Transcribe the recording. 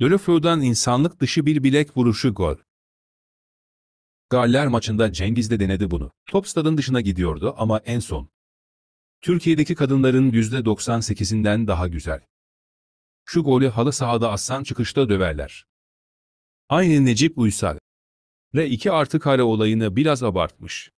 Dölofeu'dan insanlık dışı bir bilek vuruşu gol. Galler maçında Cengiz de denedi bunu. Top stadın dışına gidiyordu ama en son. Türkiye'deki kadınların %98'inden daha güzel. Şu golü halı sahada aslan çıkışta döverler. Aynı Necip Uysal. R2 artık hala olayını biraz abartmış.